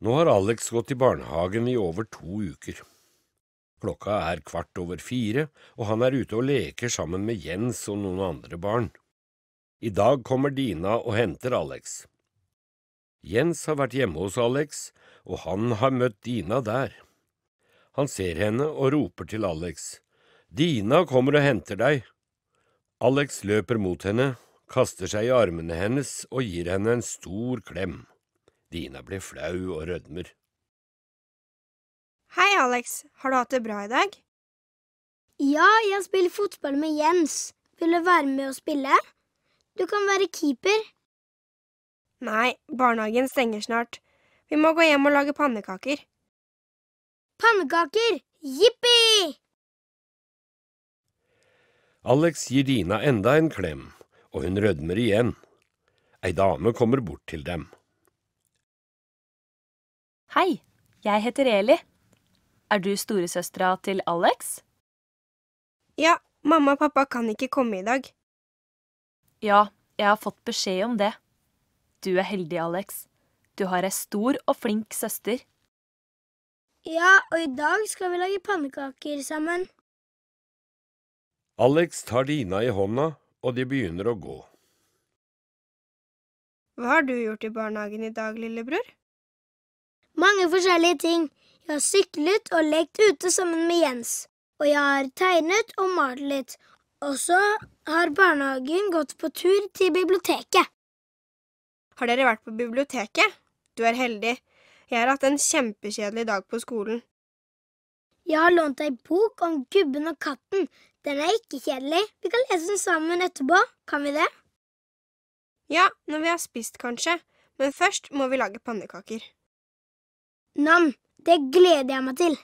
Nå har Alex gått i barnehagen i over to uker. Klokka er kvart over fire, og han er ute og leker sammen med Jens og noen andre barn. I dag kommer Dina og henter Alex. Jens har vært hjemme hos Alex, og han har møtt Dina der. Han ser henne og roper til Alex. Dina kommer og henter deg. Alex løper mot henne, kaster seg i armene hennes og gir henne en stor klem. Dina blir flau og rødmer. Hei, Alex. Har du hatt det bra i dag? Ja, jeg spiller fotball med Jens. Vil du være med og spille? Du kan være keeper. Nei, barnehagen stenger snart. Vi må gå hjem og lage pannekaker. Pannekaker! Jippi! Alex gir Dina enda en klem, og hun rødmer igjen. Ei dame kommer bort til dem. Hei, jeg heter Eli. Er du storesøstera til Alex? Ja, mamma og pappa kan ikke komme i dag. Ja, jeg har fått beskjed om det. Du er heldig, Alex. Du har ei stor og flink søster. Ja, og i dag skal vi lage pannekaker sammen. Alex tar Dina i hånda, og de begynner å gå. Hva har du gjort i barnehagen i dag, lillebror? mange forskjellige ting. Jeg har syklet og lekt ute sammen med Jens. Og jeg har tegnet og malt litt. Og så har barnehagen gått på tur til biblioteket. Har dere vært på biblioteket? Du er heldig. Jeg har hatt en kjempekjedelig dag på skolen. Jeg har lånt ei bok om gubben og katten. Den er ikke kjedelig. Vi kan lese den sammen etterpå. Kan vi det? Ja, når vi har spist, kanskje. Men først må vi lage pannekaker. Nam, det gleder jeg meg til.